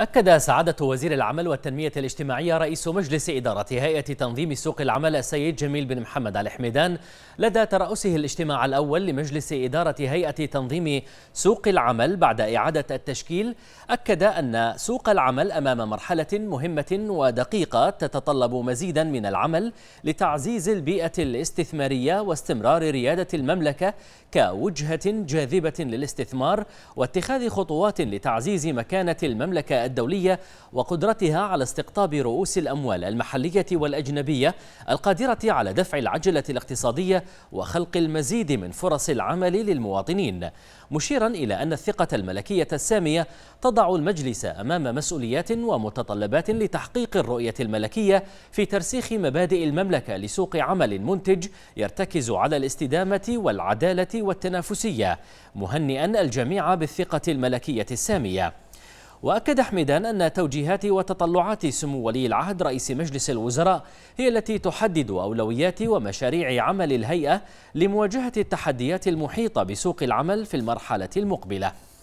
أكد سعادة وزير العمل والتنمية الاجتماعية رئيس مجلس إدارة هيئة تنظيم سوق العمل السيد جميل بن محمد الحميدان لدى ترأسه الاجتماع الأول لمجلس إدارة هيئة تنظيم سوق العمل بعد إعادة التشكيل أكد أن سوق العمل أمام مرحلة مهمة ودقيقة تتطلب مزيدا من العمل لتعزيز البيئة الاستثمارية واستمرار ريادة المملكة كوجهة جاذبة للاستثمار واتخاذ خطوات لتعزيز مكانة المملكة الدولية وقدرتها على استقطاب رؤوس الأموال المحلية والأجنبية القادرة على دفع العجلة الاقتصادية وخلق المزيد من فرص العمل للمواطنين مشيرا إلى أن الثقة الملكية السامية تضع المجلس أمام مسؤوليات ومتطلبات لتحقيق الرؤية الملكية في ترسيخ مبادئ المملكة لسوق عمل منتج يرتكز على الاستدامة والعدالة والتنافسية مهنئا الجميع بالثقة الملكية السامية وأكد حميدان أن توجيهات وتطلعات سمو ولي العهد رئيس مجلس الوزراء هي التي تحدد أولويات ومشاريع عمل الهيئة لمواجهة التحديات المحيطة بسوق العمل في المرحلة المقبلة